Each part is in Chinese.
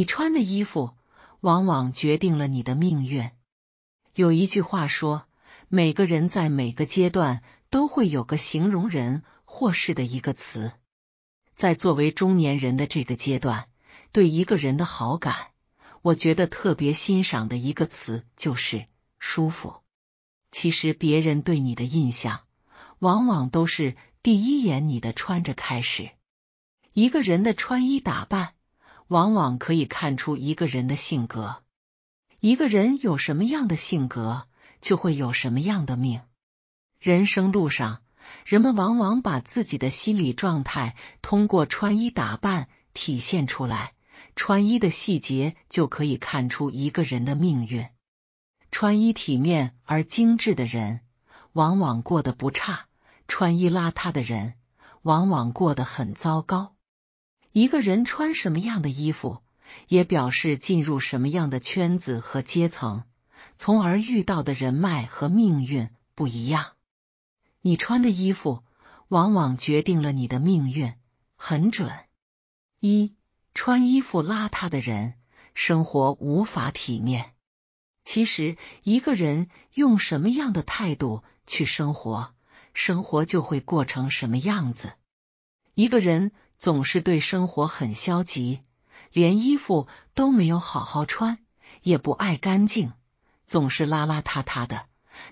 你穿的衣服往往决定了你的命运。有一句话说，每个人在每个阶段都会有个形容人或事的一个词。在作为中年人的这个阶段，对一个人的好感，我觉得特别欣赏的一个词就是“舒服”。其实，别人对你的印象往往都是第一眼你的穿着开始。一个人的穿衣打扮。往往可以看出一个人的性格，一个人有什么样的性格，就会有什么样的命。人生路上，人们往往把自己的心理状态通过穿衣打扮体现出来，穿衣的细节就可以看出一个人的命运。穿衣体面而精致的人，往往过得不差；穿衣邋遢的人，往往过得很糟糕。一个人穿什么样的衣服，也表示进入什么样的圈子和阶层，从而遇到的人脉和命运不一样。你穿的衣服往往决定了你的命运，很准。一穿衣服邋遢的人，生活无法体面。其实，一个人用什么样的态度去生活，生活就会过成什么样子。一个人。总是对生活很消极，连衣服都没有好好穿，也不爱干净，总是邋邋遢遢的。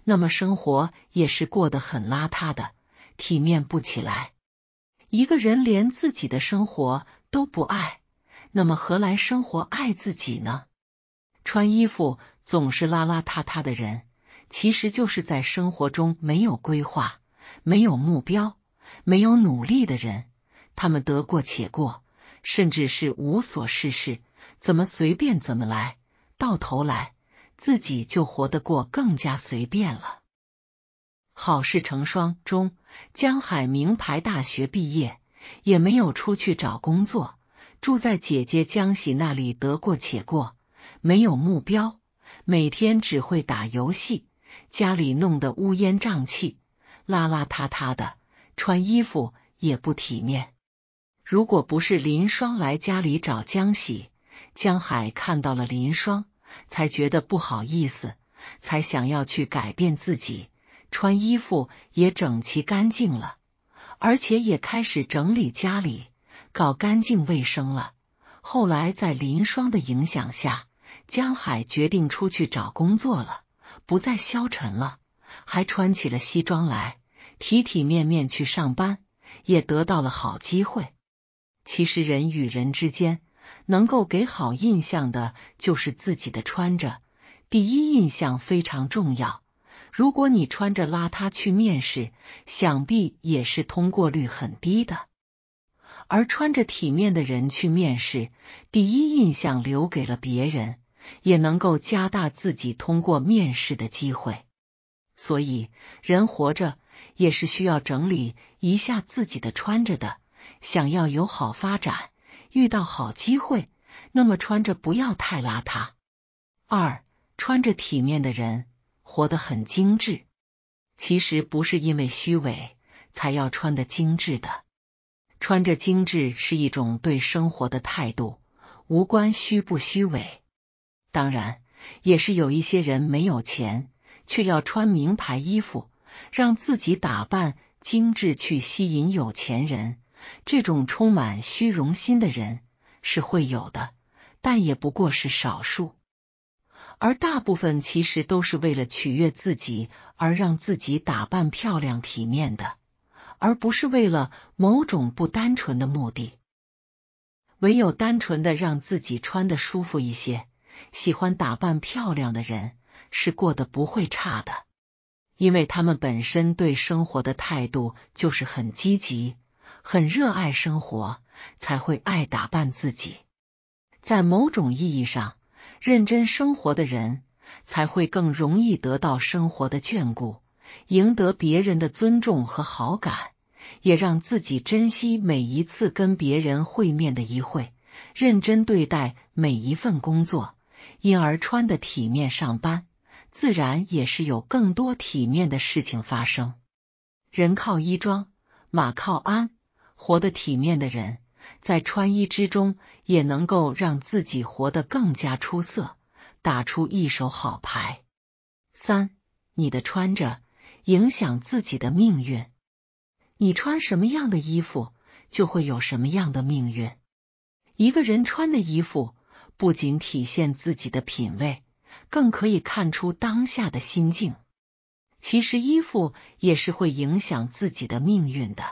那么生活也是过得很邋遢的，体面不起来。一个人连自己的生活都不爱，那么何来生活爱自己呢？穿衣服总是邋邋遢遢的人，其实就是在生活中没有规划、没有目标、没有努力的人。他们得过且过，甚至是无所事事，怎么随便怎么来，到头来自己就活得过更加随便了。好事成双中，江海名牌大学毕业，也没有出去找工作，住在姐姐江喜那里，得过且过，没有目标，每天只会打游戏，家里弄得乌烟瘴气，邋邋遢遢的，穿衣服也不体面。如果不是林霜来家里找江喜，江海看到了林霜，才觉得不好意思，才想要去改变自己，穿衣服也整齐干净了，而且也开始整理家里，搞干净卫生了。后来在林霜的影响下，江海决定出去找工作了，不再消沉了，还穿起了西装来，体体面面去上班，也得到了好机会。其实人与人之间，能够给好印象的就是自己的穿着。第一印象非常重要。如果你穿着邋遢去面试，想必也是通过率很低的。而穿着体面的人去面试，第一印象留给了别人，也能够加大自己通过面试的机会。所以，人活着也是需要整理一下自己的穿着的。想要有好发展，遇到好机会，那么穿着不要太邋遢。二，穿着体面的人活得很精致，其实不是因为虚伪才要穿的精致的，穿着精致是一种对生活的态度，无关虚不虚伪。当然，也是有一些人没有钱，却要穿名牌衣服，让自己打扮精致去吸引有钱人。这种充满虚荣心的人是会有的，但也不过是少数，而大部分其实都是为了取悦自己而让自己打扮漂亮体面的，而不是为了某种不单纯的目的。唯有单纯的让自己穿的舒服一些，喜欢打扮漂亮的人是过得不会差的，因为他们本身对生活的态度就是很积极。很热爱生活，才会爱打扮自己。在某种意义上，认真生活的人，才会更容易得到生活的眷顾，赢得别人的尊重和好感，也让自己珍惜每一次跟别人会面的一会，认真对待每一份工作，因而穿得体面上班，自然也是有更多体面的事情发生。人靠衣装，马靠鞍。活得体面的人，在穿衣之中也能够让自己活得更加出色，打出一手好牌。三，你的穿着影响自己的命运，你穿什么样的衣服，就会有什么样的命运。一个人穿的衣服，不仅体现自己的品味，更可以看出当下的心境。其实，衣服也是会影响自己的命运的。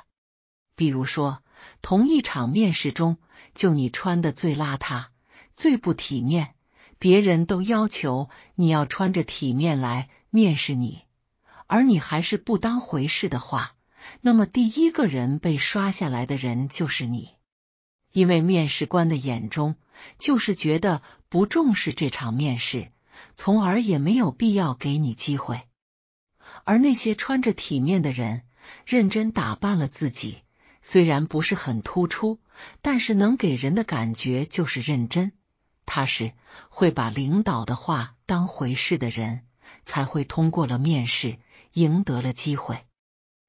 比如说，同一场面试中，就你穿的最邋遢、最不体面，别人都要求你要穿着体面来面试你，而你还是不当回事的话，那么第一个人被刷下来的人就是你，因为面试官的眼中就是觉得不重视这场面试，从而也没有必要给你机会。而那些穿着体面的人，认真打扮了自己。虽然不是很突出，但是能给人的感觉就是认真、踏实，会把领导的话当回事的人，才会通过了面试，赢得了机会。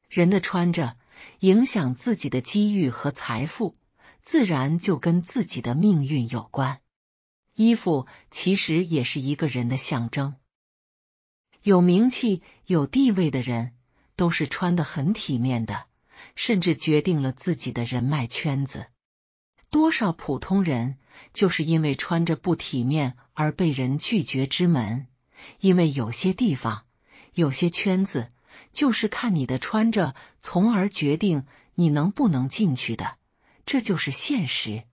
人的穿着影响自己的机遇和财富，自然就跟自己的命运有关。衣服其实也是一个人的象征，有名气、有地位的人都是穿的很体面的。甚至决定了自己的人脉圈子。多少普通人就是因为穿着不体面而被人拒绝之门？因为有些地方、有些圈子就是看你的穿着，从而决定你能不能进去的。这就是现实。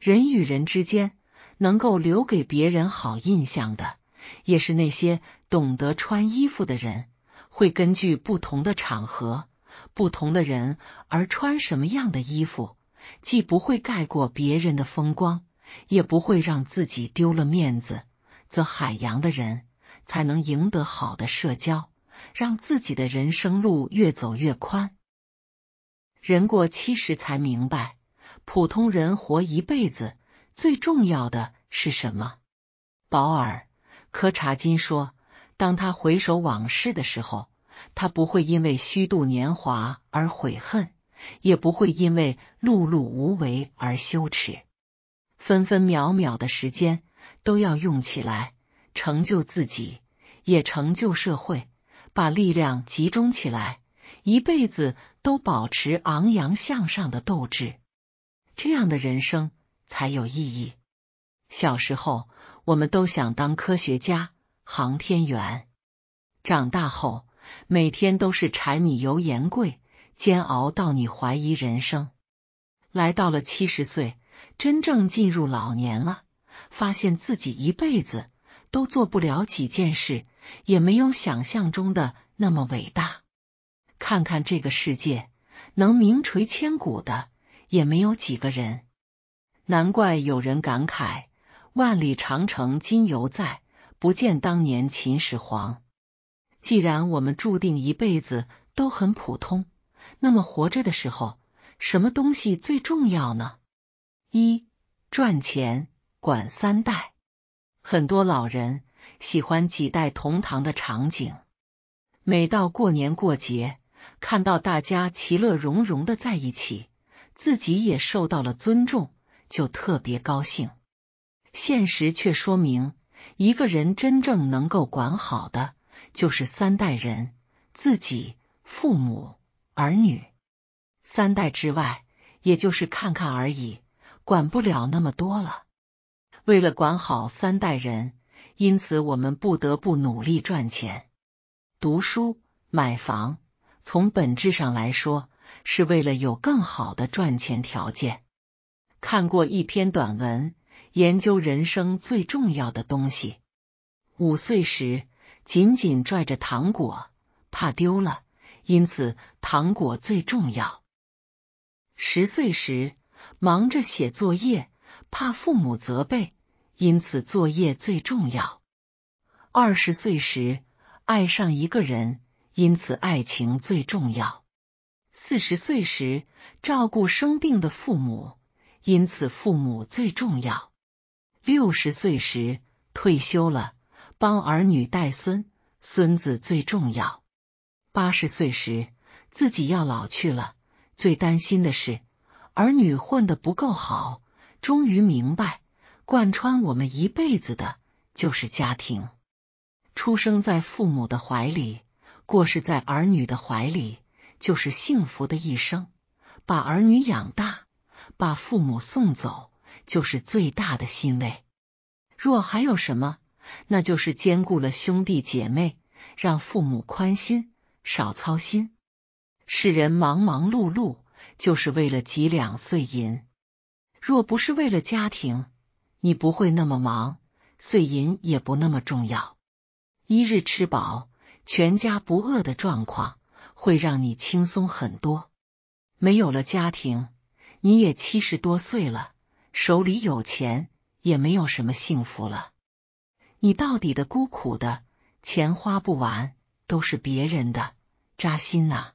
人与人之间能够留给别人好印象的，也是那些懂得穿衣服的人，会根据不同的场合。不同的人而穿什么样的衣服，既不会盖过别人的风光，也不会让自己丢了面子，则海洋的人才能赢得好的社交，让自己的人生路越走越宽。人过七十才明白，普通人活一辈子最重要的是什么？保尔·柯察金说：“当他回首往事的时候。”他不会因为虚度年华而悔恨，也不会因为碌碌无为而羞耻。分分秒秒的时间都要用起来，成就自己，也成就社会。把力量集中起来，一辈子都保持昂扬向上的斗志，这样的人生才有意义。小时候，我们都想当科学家、航天员；长大后，每天都是柴米油盐贵，煎熬到你怀疑人生。来到了七十岁，真正进入老年了，发现自己一辈子都做不了几件事，也没有想象中的那么伟大。看看这个世界，能名垂千古的也没有几个人。难怪有人感慨：“万里长城今犹在，不见当年秦始皇。”既然我们注定一辈子都很普通，那么活着的时候，什么东西最重要呢？一赚钱，管三代。很多老人喜欢几代同堂的场景，每到过年过节，看到大家其乐融融的在一起，自己也受到了尊重，就特别高兴。现实却说明，一个人真正能够管好的。就是三代人，自己、父母、儿女。三代之外，也就是看看而已，管不了那么多了。为了管好三代人，因此我们不得不努力赚钱、读书、买房。从本质上来说，是为了有更好的赚钱条件。看过一篇短文，研究人生最重要的东西。五岁时。紧紧拽着糖果，怕丢了，因此糖果最重要。十岁时忙着写作业，怕父母责备，因此作业最重要。二十岁时爱上一个人，因此爱情最重要。四十岁时照顾生病的父母，因此父母最重要。六十岁时退休了。帮儿女带孙，孙子最重要。八十岁时，自己要老去了，最担心的是儿女混得不够好。终于明白，贯穿我们一辈子的就是家庭。出生在父母的怀里，过是在儿女的怀里，就是幸福的一生。把儿女养大，把父母送走，就是最大的欣慰。若还有什么？那就是兼顾了兄弟姐妹，让父母宽心少操心。世人忙忙碌碌，就是为了几两碎银。若不是为了家庭，你不会那么忙，碎银也不那么重要。一日吃饱，全家不饿的状况，会让你轻松很多。没有了家庭，你也七十多岁了，手里有钱也没有什么幸福了。你到底的孤苦的钱花不完，都是别人的，扎心呐。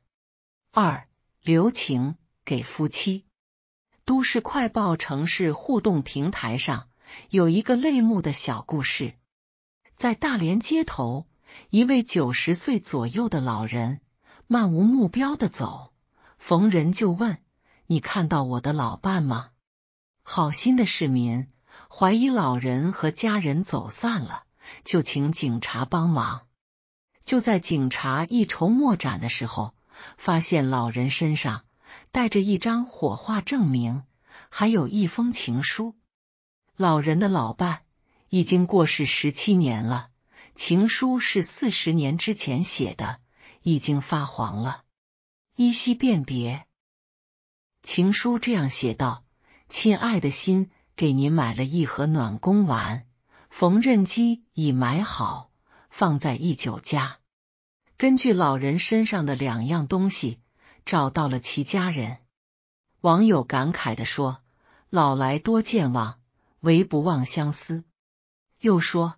二留情给夫妻。都市快报城市互动平台上有一个类目的小故事，在大连街头，一位九十岁左右的老人漫无目标的走，逢人就问：“你看到我的老伴吗？”好心的市民。怀疑老人和家人走散了，就请警察帮忙。就在警察一筹莫展的时候，发现老人身上带着一张火化证明，还有一封情书。老人的老伴已经过世十七年了，情书是四十年之前写的，已经发黄了，依稀辨别。情书这样写道：“亲爱的心。”给您买了一盒暖宫丸，缝纫机已买好，放在一九家。根据老人身上的两样东西，找到了其家人。网友感慨的说：“老来多健忘，唯不忘相思。”又说：“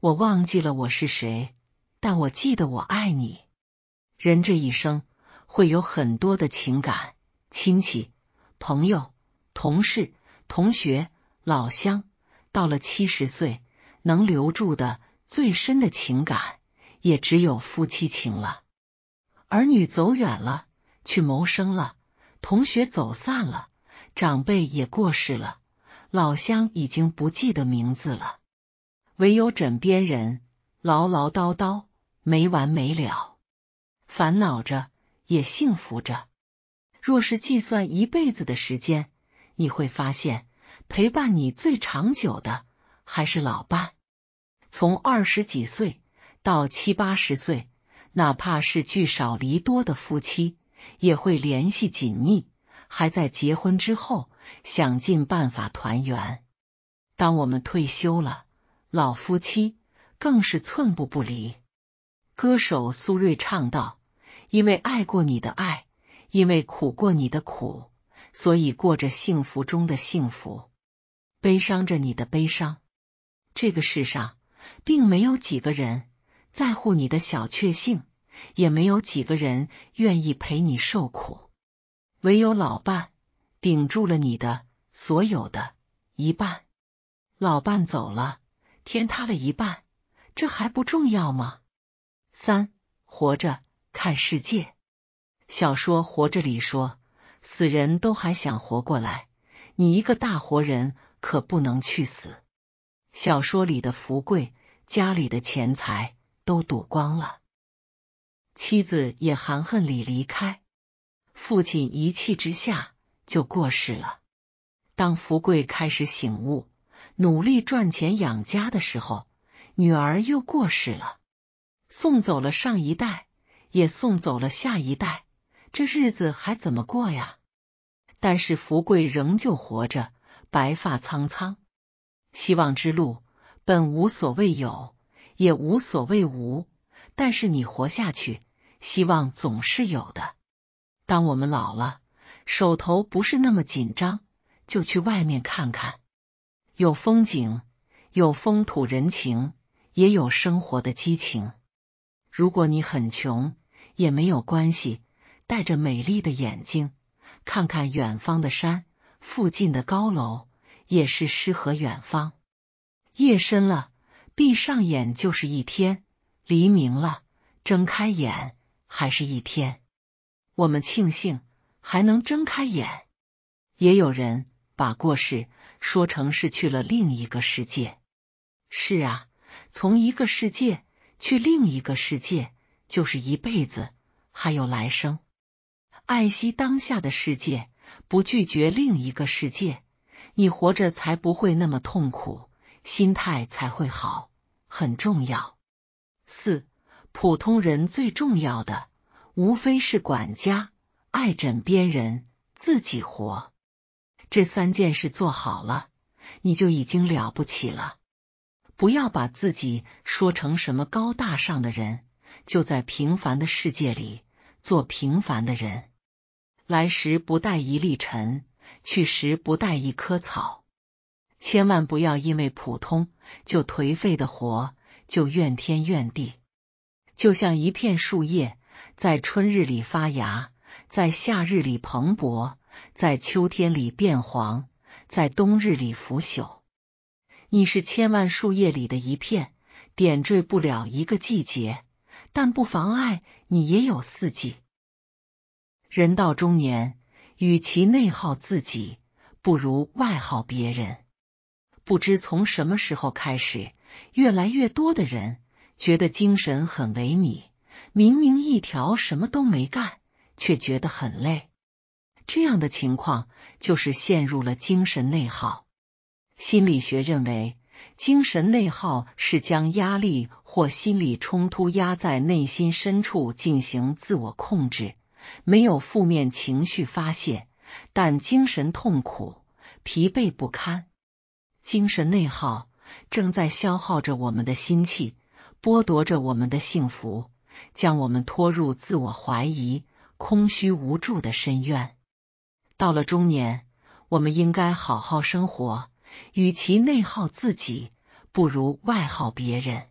我忘记了我是谁，但我记得我爱你。”人这一生会有很多的情感，亲戚、朋友、同事、同学。老乡到了七十岁，能留住的最深的情感也只有夫妻情了。儿女走远了，去谋生了；同学走散了，长辈也过世了。老乡已经不记得名字了，唯有枕边人唠唠叨叨，没完没了，烦恼着也幸福着。若是计算一辈子的时间，你会发现。陪伴你最长久的还是老伴，从二十几岁到七八十岁，哪怕是聚少离多的夫妻，也会联系紧密，还在结婚之后想尽办法团圆。当我们退休了，老夫妻更是寸步不离。歌手苏芮唱道：“因为爱过你的爱，因为苦过你的苦，所以过着幸福中的幸福。”悲伤着你的悲伤，这个世上并没有几个人在乎你的小确幸，也没有几个人愿意陪你受苦，唯有老伴顶住了你的所有的一半。老伴走了，天塌了一半，这还不重要吗？三，活着看世界。小说《活着》里说，死人都还想活过来。你一个大活人可不能去死。小说里的福贵家里的钱财都赌光了，妻子也含恨里离开，父亲一气之下就过世了。当福贵开始醒悟，努力赚钱养家的时候，女儿又过世了，送走了上一代，也送走了下一代，这日子还怎么过呀？但是福贵仍旧活着，白发苍苍。希望之路本无所谓有，也无所谓无。但是你活下去，希望总是有的。当我们老了，手头不是那么紧张，就去外面看看，有风景，有风土人情，也有生活的激情。如果你很穷，也没有关系，带着美丽的眼睛。看看远方的山，附近的高楼也是诗和远方。夜深了，闭上眼就是一天；黎明了，睁开眼还是一天。我们庆幸还能睁开眼。也有人把过世说成是去了另一个世界。是啊，从一个世界去另一个世界，就是一辈子，还有来生。爱惜当下的世界，不拒绝另一个世界，你活着才不会那么痛苦，心态才会好，很重要。四普通人最重要的无非是管家、爱枕边人、自己活，这三件事做好了，你就已经了不起了。不要把自己说成什么高大上的人，就在平凡的世界里做平凡的人。来时不带一粒尘，去时不带一棵草。千万不要因为普通就颓废的活，就怨天怨地。就像一片树叶，在春日里发芽，在夏日里蓬勃，在秋天里变黄，在冬日里腐朽。你是千万树叶里的一片，点缀不了一个季节，但不妨碍你也有四季。人到中年，与其内耗自己，不如外耗别人。不知从什么时候开始，越来越多的人觉得精神很萎靡，明明一条什么都没干，却觉得很累。这样的情况就是陷入了精神内耗。心理学认为，精神内耗是将压力或心理冲突压在内心深处，进行自我控制。没有负面情绪发泄，但精神痛苦、疲惫不堪，精神内耗正在消耗着我们的心气，剥夺着我们的幸福，将我们拖入自我怀疑、空虚无助的深渊。到了中年，我们应该好好生活，与其内耗自己，不如外耗别人。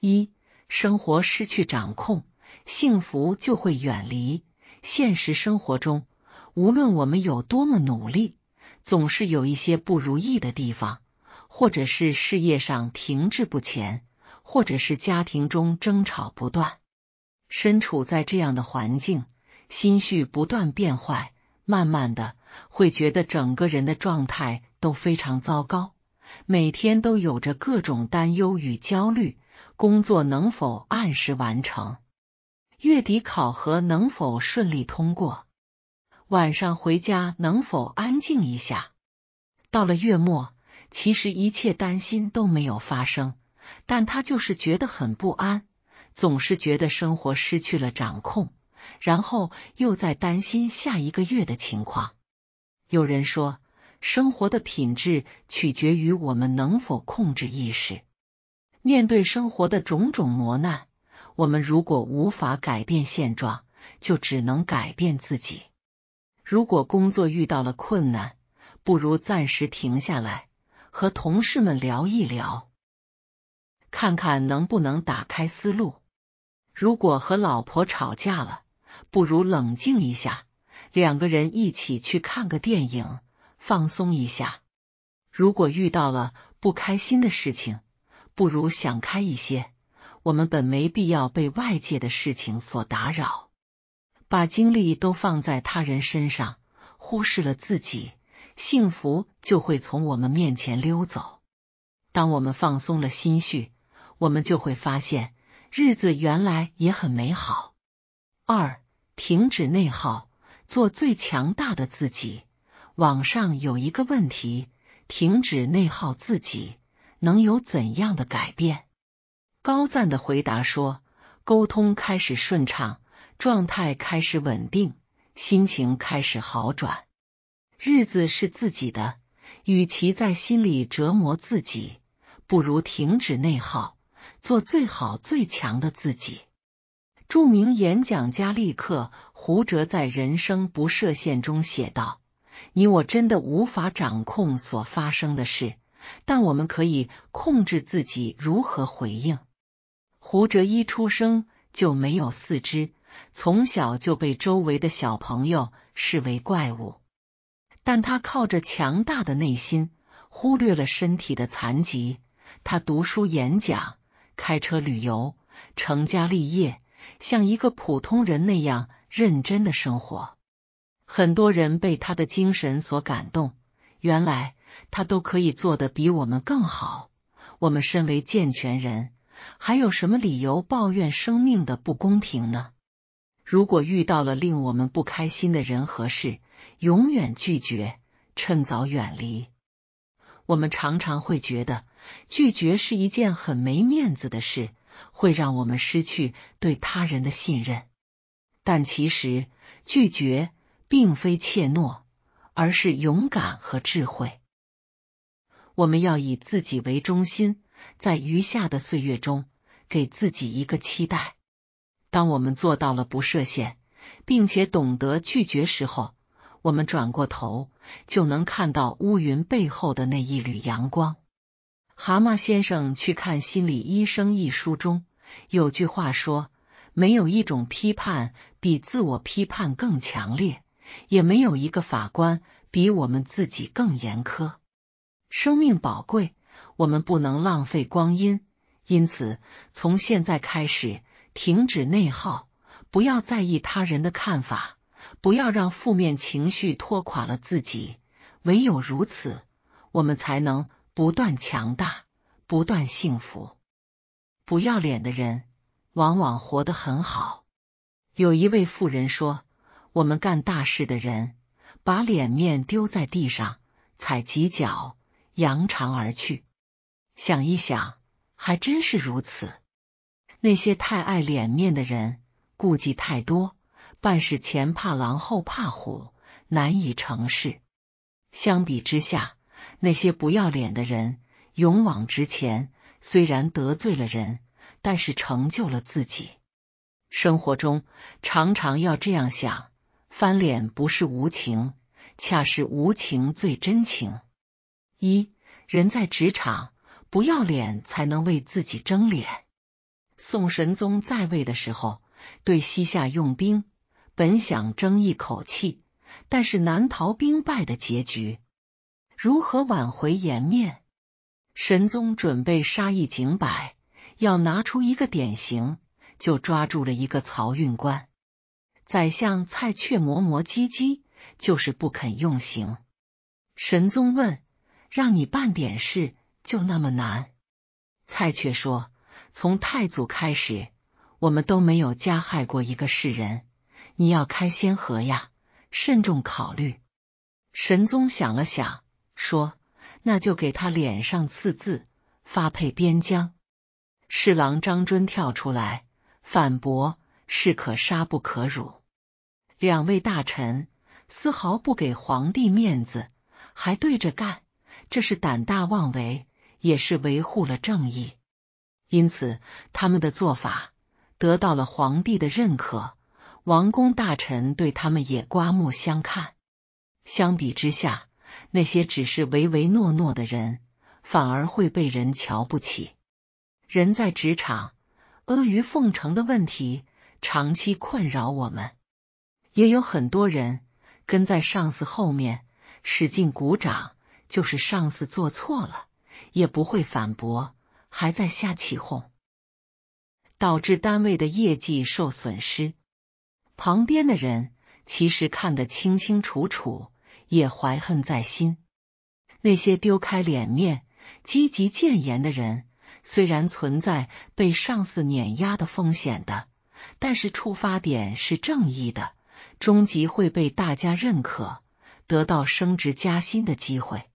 一生活失去掌控，幸福就会远离。现实生活中，无论我们有多么努力，总是有一些不如意的地方，或者是事业上停滞不前，或者是家庭中争吵不断。身处在这样的环境，心绪不断变坏，慢慢的会觉得整个人的状态都非常糟糕，每天都有着各种担忧与焦虑，工作能否按时完成？月底考核能否顺利通过？晚上回家能否安静一下？到了月末，其实一切担心都没有发生，但他就是觉得很不安，总是觉得生活失去了掌控，然后又在担心下一个月的情况。有人说，生活的品质取决于我们能否控制意识，面对生活的种种磨难。我们如果无法改变现状，就只能改变自己。如果工作遇到了困难，不如暂时停下来，和同事们聊一聊，看看能不能打开思路。如果和老婆吵架了，不如冷静一下，两个人一起去看个电影，放松一下。如果遇到了不开心的事情，不如想开一些。我们本没必要被外界的事情所打扰，把精力都放在他人身上，忽视了自己，幸福就会从我们面前溜走。当我们放松了心绪，我们就会发现日子原来也很美好。二，停止内耗，做最强大的自己。网上有一个问题：停止内耗，自己能有怎样的改变？高赞的回答说：“沟通开始顺畅，状态开始稳定，心情开始好转。日子是自己的，与其在心里折磨自己，不如停止内耗，做最好最强的自己。”著名演讲家立克胡哲在《人生不设限》中写道：“你我真的无法掌控所发生的事，但我们可以控制自己如何回应。”胡哲一出生就没有四肢，从小就被周围的小朋友视为怪物。但他靠着强大的内心，忽略了身体的残疾。他读书、演讲、开车、旅游、成家立业，像一个普通人那样认真的生活。很多人被他的精神所感动。原来他都可以做的比我们更好。我们身为健全人。还有什么理由抱怨生命的不公平呢？如果遇到了令我们不开心的人和事，永远拒绝，趁早远离。我们常常会觉得拒绝是一件很没面子的事，会让我们失去对他人的信任。但其实，拒绝并非怯懦，而是勇敢和智慧。我们要以自己为中心。在余下的岁月中，给自己一个期待。当我们做到了不设限，并且懂得拒绝时，候，我们转过头就能看到乌云背后的那一缕阳光。《蛤蟆先生去看心理医生》一书中，有句话说：“没有一种批判比自我批判更强烈，也没有一个法官比我们自己更严苛。”生命宝贵。我们不能浪费光阴，因此从现在开始停止内耗，不要在意他人的看法，不要让负面情绪拖垮了自己。唯有如此，我们才能不断强大，不断幸福。不要脸的人往往活得很好。有一位富人说：“我们干大事的人，把脸面丢在地上，踩几脚，扬长而去。”想一想，还真是如此。那些太爱脸面的人，顾忌太多，办事前怕狼后怕虎，难以成事。相比之下，那些不要脸的人，勇往直前，虽然得罪了人，但是成就了自己。生活中常常要这样想：翻脸不是无情，恰是无情最真情。一人在职场。不要脸才能为自己争脸。宋神宗在位的时候，对西夏用兵，本想争一口气，但是难逃兵败的结局。如何挽回颜面？神宗准备杀一儆百，要拿出一个典型，就抓住了一个漕运官。宰相蔡确磨磨唧唧，就是不肯用刑。神宗问：“让你办点事。”就那么难？蔡却说：“从太祖开始，我们都没有加害过一个世人。你要开先河呀，慎重考虑。”神宗想了想，说：“那就给他脸上刺字，发配边疆。”侍郎张敦跳出来反驳：“士可杀不可辱。”两位大臣丝毫不给皇帝面子，还对着干，这是胆大妄为。也是维护了正义，因此他们的做法得到了皇帝的认可，王公大臣对他们也刮目相看。相比之下，那些只是唯唯诺诺的人，反而会被人瞧不起。人在职场，阿谀奉承的问题长期困扰我们。也有很多人跟在上司后面使劲鼓掌，就是上司做错了。也不会反驳，还在瞎起哄，导致单位的业绩受损失。旁边的人其实看得清清楚楚，也怀恨在心。那些丢开脸面、积极谏言的人，虽然存在被上司碾压的风险的，但是出发点是正义的，终极会被大家认可，得到升职加薪的机会。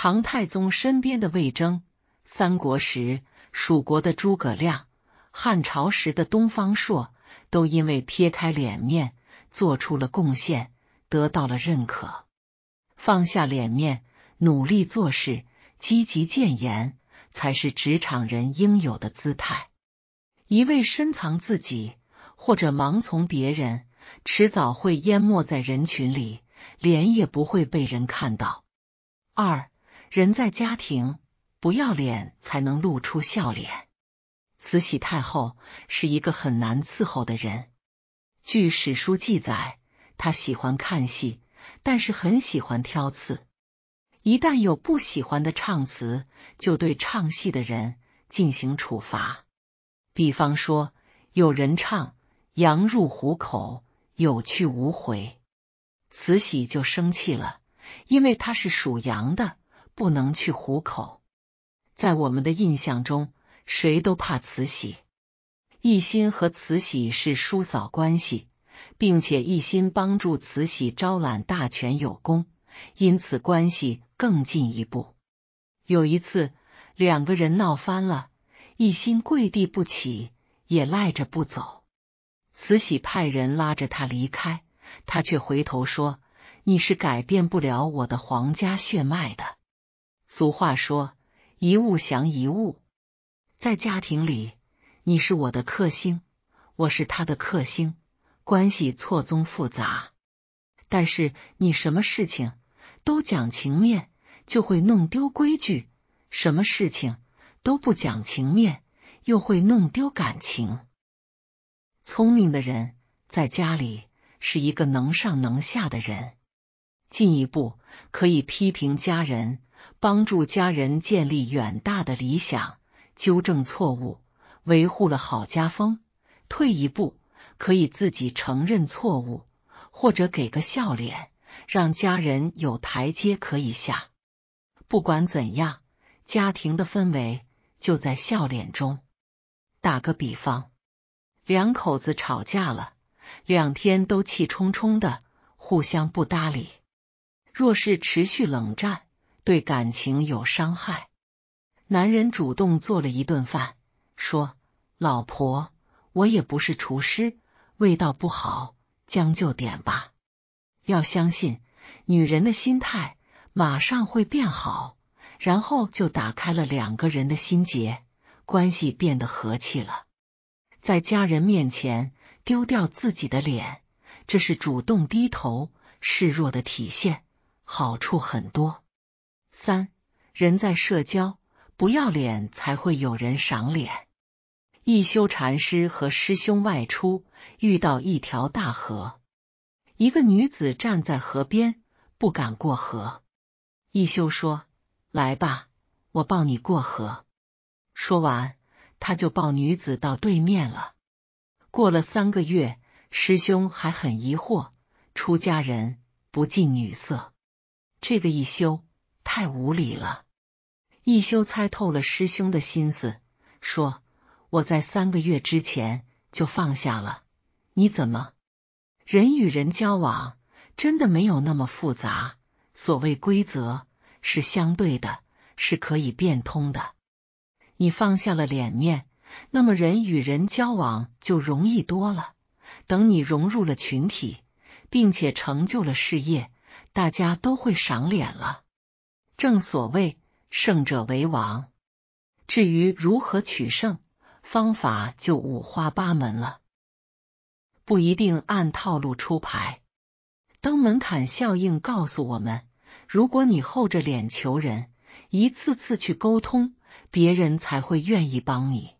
唐太宗身边的魏征，三国时蜀国的诸葛亮，汉朝时的东方朔，都因为撇开脸面做出了贡献，得到了认可。放下脸面，努力做事，积极谏言，才是职场人应有的姿态。一味深藏自己或者盲从别人，迟早会淹没在人群里，脸也不会被人看到。二。人在家庭不要脸才能露出笑脸。慈禧太后是一个很难伺候的人。据史书记载，她喜欢看戏，但是很喜欢挑刺。一旦有不喜欢的唱词，就对唱戏的人进行处罚。比方说，有人唱“羊入虎口，有去无回”，慈禧就生气了，因为她是属羊的。不能去虎口。在我们的印象中，谁都怕慈禧。一心和慈禧是叔嫂关系，并且一心帮助慈禧招揽大权有功，因此关系更进一步。有一次，两个人闹翻了，一心跪地不起，也赖着不走。慈禧派人拉着他离开，他却回头说：“你是改变不了我的皇家血脉的。”俗话说：“一物降一物。”在家庭里，你是我的克星，我是他的克星，关系错综复杂。但是你什么事情都讲情面，就会弄丢规矩；什么事情都不讲情面，又会弄丢感情。聪明的人在家里是一个能上能下的人，进一步可以批评家人。帮助家人建立远大的理想，纠正错误，维护了好家风。退一步，可以自己承认错误，或者给个笑脸，让家人有台阶可以下。不管怎样，家庭的氛围就在笑脸中。打个比方，两口子吵架了，两天都气冲冲的，互相不搭理。若是持续冷战。对感情有伤害。男人主动做了一顿饭，说：“老婆，我也不是厨师，味道不好，将就点吧。”要相信女人的心态马上会变好，然后就打开了两个人的心结，关系变得和气了。在家人面前丢掉自己的脸，这是主动低头示弱的体现，好处很多。三人在社交，不要脸才会有人赏脸。一休禅师和师兄外出，遇到一条大河，一个女子站在河边，不敢过河。一休说：“来吧，我抱你过河。”说完，他就抱女子到对面了。过了三个月，师兄还很疑惑：出家人不近女色，这个一休。太无理了！一休猜透了师兄的心思，说：“我在三个月之前就放下了。你怎么？人与人交往真的没有那么复杂。所谓规则是相对的，是可以变通的。你放下了脸面，那么人与人交往就容易多了。等你融入了群体，并且成就了事业，大家都会赏脸了。”正所谓“胜者为王”，至于如何取胜，方法就五花八门了。不一定按套路出牌。登门槛效应告诉我们：如果你厚着脸求人，一次次去沟通，别人才会愿意帮你。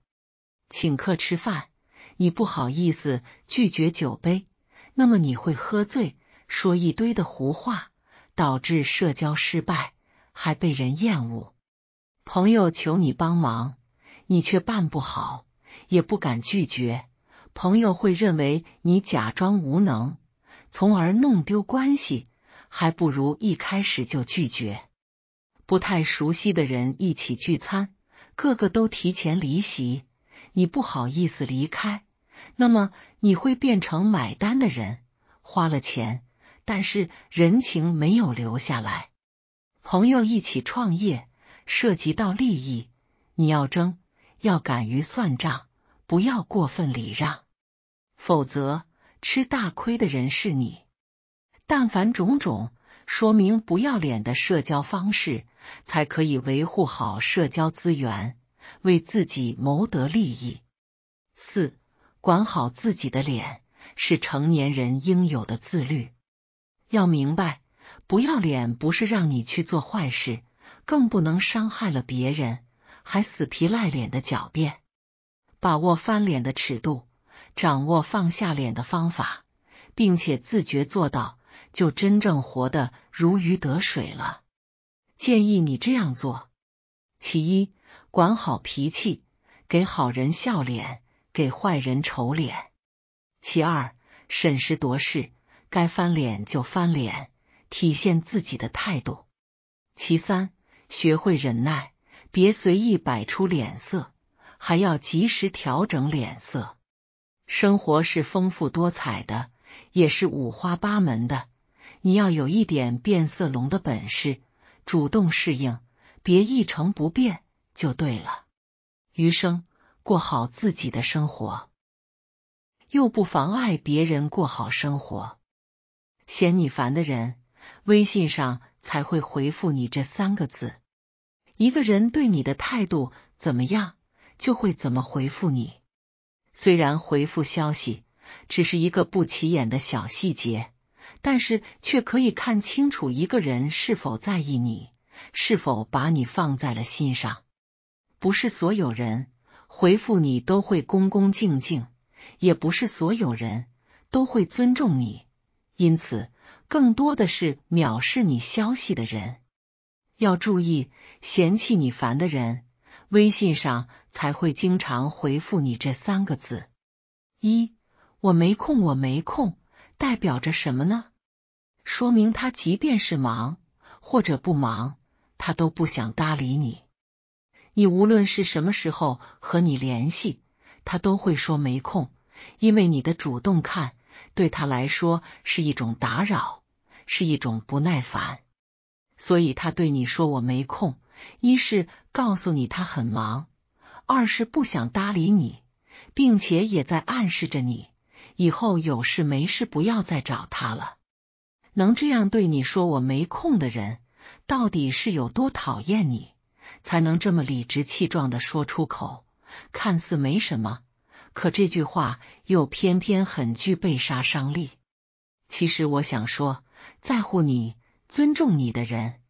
请客吃饭，你不好意思拒绝酒杯，那么你会喝醉，说一堆的胡话，导致社交失败。还被人厌恶，朋友求你帮忙，你却办不好，也不敢拒绝，朋友会认为你假装无能，从而弄丢关系。还不如一开始就拒绝。不太熟悉的人一起聚餐，个个都提前离席，你不好意思离开，那么你会变成买单的人，花了钱，但是人情没有留下来。朋友一起创业，涉及到利益，你要争，要敢于算账，不要过分礼让，否则吃大亏的人是你。但凡种种，说明不要脸的社交方式，才可以维护好社交资源，为自己谋得利益。四，管好自己的脸，是成年人应有的自律，要明白。不要脸，不是让你去做坏事，更不能伤害了别人，还死皮赖脸的狡辩。把握翻脸的尺度，掌握放下脸的方法，并且自觉做到，就真正活得如鱼得水了。建议你这样做：其一，管好脾气，给好人笑脸，给坏人丑脸；其二，审时度势，该翻脸就翻脸。体现自己的态度。其三，学会忍耐，别随意摆出脸色，还要及时调整脸色。生活是丰富多彩的，也是五花八门的，你要有一点变色龙的本事，主动适应，别一成不变就对了。余生过好自己的生活，又不妨碍别人过好生活，嫌你烦的人。微信上才会回复你这三个字。一个人对你的态度怎么样，就会怎么回复你。虽然回复消息只是一个不起眼的小细节，但是却可以看清楚一个人是否在意你，是否把你放在了心上。不是所有人回复你都会恭恭敬敬，也不是所有人都会尊重你，因此。更多的是藐视你消息的人，要注意嫌弃你烦的人，微信上才会经常回复你这三个字：一我没空，我没空，代表着什么呢？说明他即便是忙或者不忙，他都不想搭理你。你无论是什么时候和你联系，他都会说没空，因为你的主动看。对他来说是一种打扰，是一种不耐烦，所以他对你说我没空，一是告诉你他很忙，二是不想搭理你，并且也在暗示着你以后有事没事不要再找他了。能这样对你说我没空的人，到底是有多讨厌你，才能这么理直气壮的说出口？看似没什么。可这句话又偏偏很具杀伤力。其实我想说，在乎你、尊重你的人，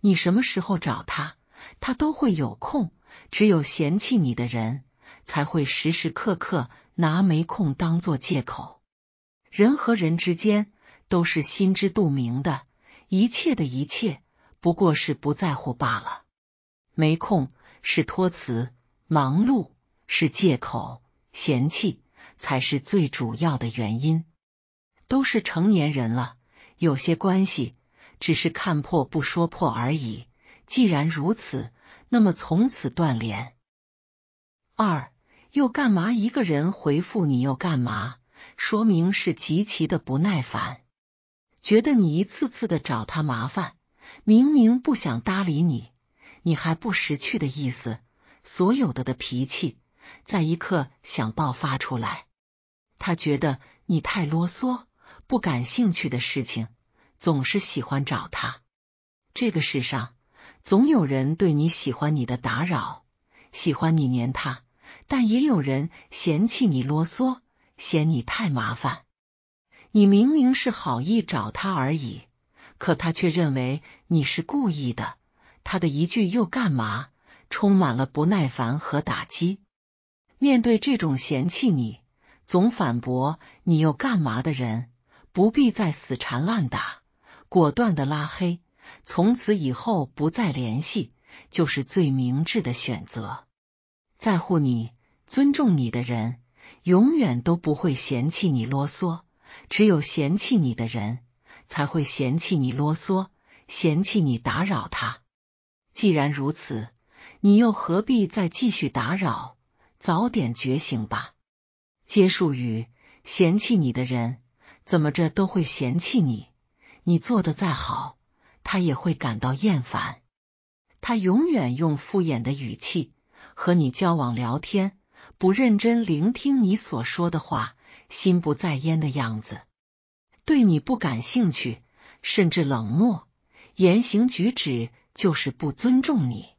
你什么时候找他，他都会有空；只有嫌弃你的人，才会时时刻刻拿没空当做借口。人和人之间都是心知肚明的，一切的一切不过是不在乎罢了。没空是托辞，忙碌是借口。嫌弃才是最主要的原因。都是成年人了，有些关系只是看破不说破而已。既然如此，那么从此断联。二又干嘛？一个人回复你又干嘛？说明是极其的不耐烦，觉得你一次次的找他麻烦，明明不想搭理你，你还不识趣的意思，所有的的脾气。在一刻想爆发出来，他觉得你太啰嗦，不感兴趣的事情总是喜欢找他。这个世上总有人对你喜欢你的打扰，喜欢你粘他，但也有人嫌弃你啰嗦，嫌你太麻烦。你明明是好意找他而已，可他却认为你是故意的。他的一句又干嘛，充满了不耐烦和打击。面对这种嫌弃你、总反驳你又干嘛的人，不必再死缠烂打，果断的拉黑，从此以后不再联系，就是最明智的选择。在乎你、尊重你的人，永远都不会嫌弃你啰嗦；只有嫌弃你的人，才会嫌弃你啰嗦、嫌弃你打扰他。既然如此，你又何必再继续打扰？早点觉醒吧。结束语，嫌弃你的人怎么着都会嫌弃你，你做的再好，他也会感到厌烦。他永远用敷衍的语气和你交往聊天，不认真聆听你所说的话，心不在焉的样子，对你不感兴趣，甚至冷漠，言行举止就是不尊重你。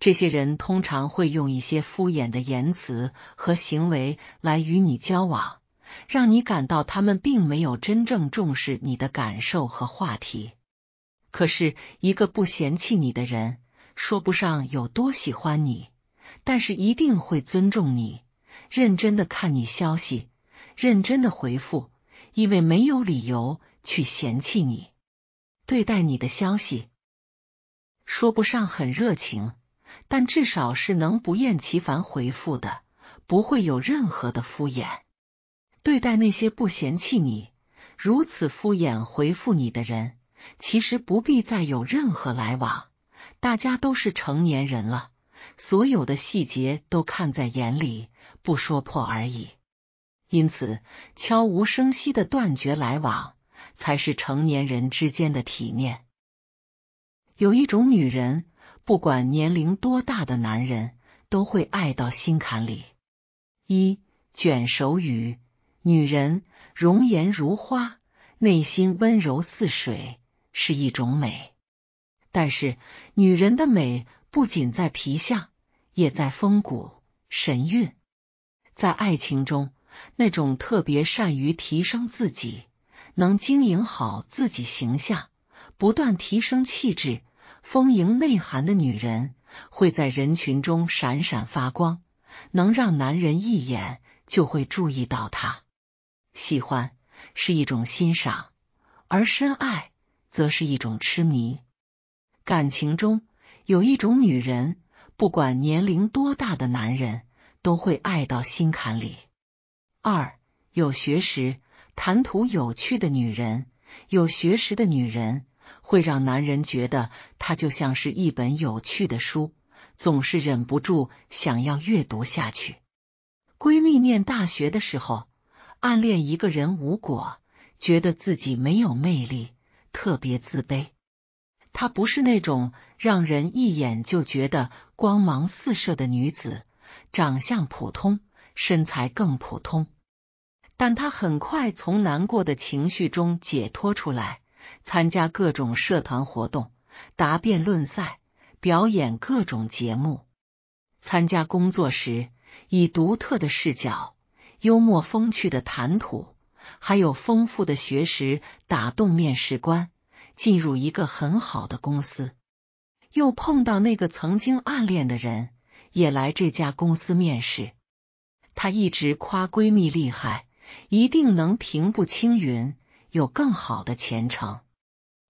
这些人通常会用一些敷衍的言辞和行为来与你交往，让你感到他们并没有真正重视你的感受和话题。可是，一个不嫌弃你的人，说不上有多喜欢你，但是一定会尊重你，认真的看你消息，认真的回复，因为没有理由去嫌弃你。对待你的消息，说不上很热情。但至少是能不厌其烦回复的，不会有任何的敷衍。对待那些不嫌弃你、如此敷衍回复你的人，其实不必再有任何来往。大家都是成年人了，所有的细节都看在眼里，不说破而已。因此，悄无声息的断绝来往，才是成年人之间的体面。有一种女人。不管年龄多大的男人，都会爱到心坎里。一卷手语，女人容颜如花，内心温柔似水，是一种美。但是，女人的美不仅在皮相，也在风骨、神韵。在爱情中，那种特别善于提升自己，能经营好自己形象，不断提升气质。丰盈内涵的女人会在人群中闪闪发光，能让男人一眼就会注意到她。喜欢是一种欣赏，而深爱则是一种痴迷。感情中有一种女人，不管年龄多大的男人，都会爱到心坎里。二有学识、谈吐有趣的女人，有学识的女人。会让男人觉得她就像是一本有趣的书，总是忍不住想要阅读下去。闺蜜念大学的时候，暗恋一个人无果，觉得自己没有魅力，特别自卑。她不是那种让人一眼就觉得光芒四射的女子，长相普通，身材更普通。但她很快从难过的情绪中解脱出来。参加各种社团活动、答辩论赛、表演各种节目。参加工作时，以独特的视角、幽默风趣的谈吐，还有丰富的学识，打动面试官，进入一个很好的公司。又碰到那个曾经暗恋的人，也来这家公司面试。他一直夸闺蜜厉害，一定能平步青云。有更好的前程，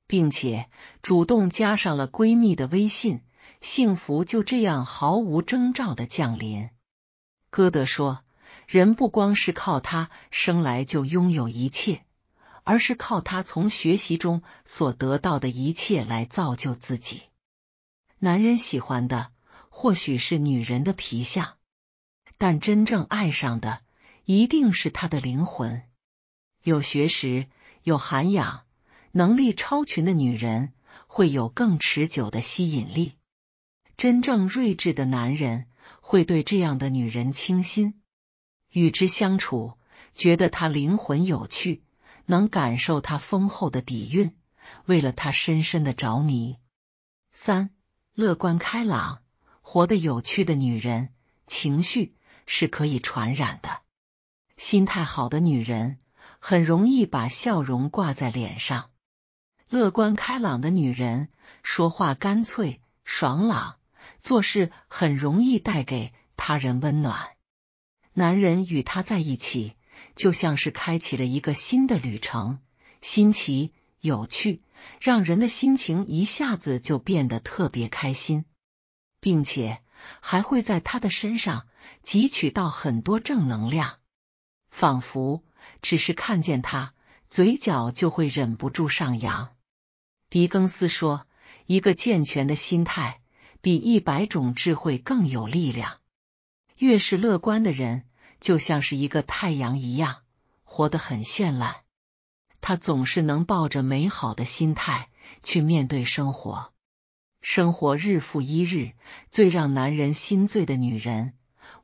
并且主动加上了闺蜜的微信，幸福就这样毫无征兆的降临。歌德说：“人不光是靠他生来就拥有一切，而是靠他从学习中所得到的一切来造就自己。”男人喜欢的或许是女人的皮相，但真正爱上的一定是她的灵魂。有学识。有涵养、能力超群的女人，会有更持久的吸引力。真正睿智的男人会对这样的女人倾心，与之相处，觉得她灵魂有趣，能感受她丰厚的底蕴，为了她深深的着迷。三、乐观开朗、活得有趣的女人，情绪是可以传染的。心态好的女人。很容易把笑容挂在脸上，乐观开朗的女人说话干脆爽朗，做事很容易带给他人温暖。男人与她在一起，就像是开启了一个新的旅程，新奇有趣，让人的心情一下子就变得特别开心，并且还会在她的身上汲取到很多正能量，仿佛。只是看见他，嘴角就会忍不住上扬。狄更斯说：“一个健全的心态比一百种智慧更有力量。越是乐观的人，就像是一个太阳一样，活得很绚烂。他总是能抱着美好的心态去面对生活。生活日复一日，最让男人心醉的女人，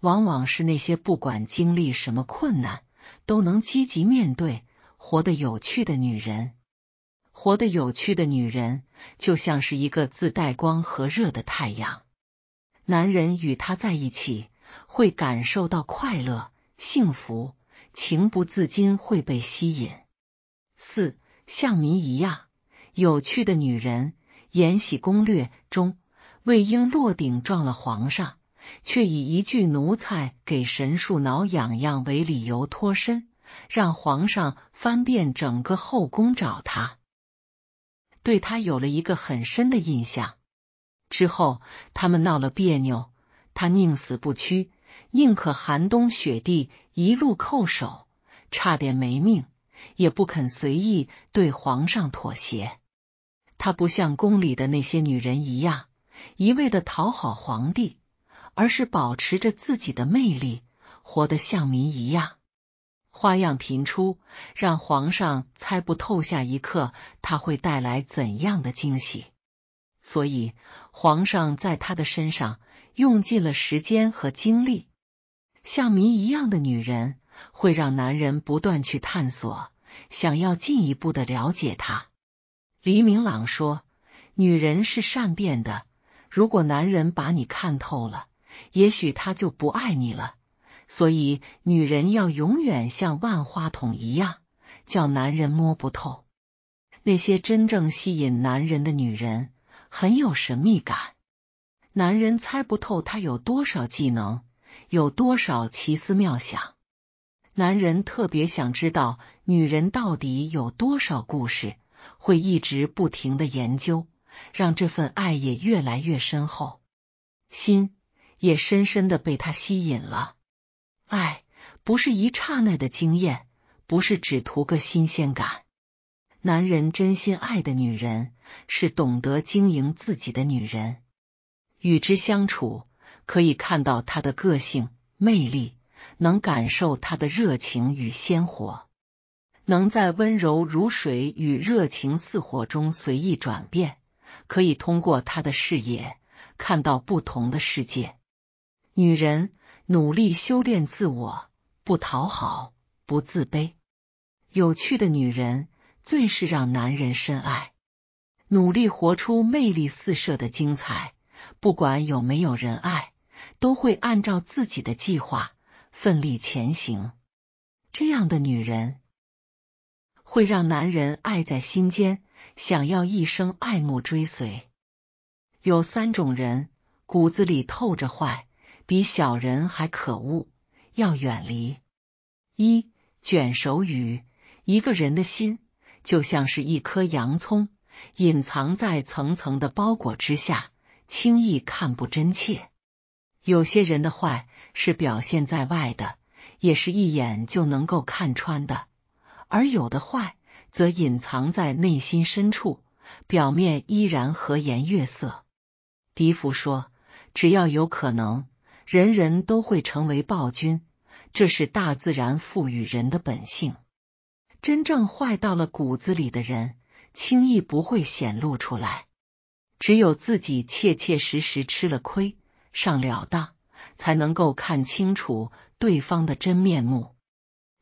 往往是那些不管经历什么困难。”都能积极面对，活得有趣的女人，活得有趣的女人就像是一个自带光和热的太阳，男人与她在一起会感受到快乐、幸福，情不自禁会被吸引。四像谜一样有趣的女人，《延禧攻略》中魏璎珞顶撞了皇上。却以一句“奴才给神树挠痒痒”为理由脱身，让皇上翻遍整个后宫找他，对他有了一个很深的印象。之后他们闹了别扭，他宁死不屈，宁可寒冬雪地一路叩首，差点没命，也不肯随意对皇上妥协。他不像宫里的那些女人一样，一味的讨好皇帝。而是保持着自己的魅力，活得像谜一样，花样频出，让皇上猜不透下一刻他会带来怎样的惊喜。所以皇上在他的身上用尽了时间和精力。像谜一样的女人会让男人不断去探索，想要进一步的了解她。黎明朗说：“女人是善变的，如果男人把你看透了。”也许他就不爱你了，所以女人要永远像万花筒一样，叫男人摸不透。那些真正吸引男人的女人很有神秘感，男人猜不透她有多少技能，有多少奇思妙想。男人特别想知道女人到底有多少故事，会一直不停的研究，让这份爱也越来越深厚。心。也深深的被他吸引了，爱不是一刹那的惊艳，不是只图个新鲜感。男人真心爱的女人，是懂得经营自己的女人。与之相处，可以看到她的个性魅力，能感受她的热情与鲜活，能在温柔如水与热情似火中随意转变。可以通过她的视野，看到不同的世界。女人努力修炼自我，不讨好，不自卑。有趣的女人最是让男人深爱。努力活出魅力四射的精彩，不管有没有人爱，都会按照自己的计划奋力前行。这样的女人会让男人爱在心间，想要一生爱慕追随。有三种人骨子里透着坏。比小人还可恶，要远离。一卷手语，一个人的心就像是一颗洋葱，隐藏在层层的包裹之下，轻易看不真切。有些人的坏是表现在外的，也是一眼就能够看穿的；而有的坏则隐藏在内心深处，表面依然和颜悦色。笛福说：“只要有可能。”人人都会成为暴君，这是大自然赋予人的本性。真正坏到了骨子里的人，轻易不会显露出来。只有自己切切实实吃了亏，上了当，才能够看清楚对方的真面目。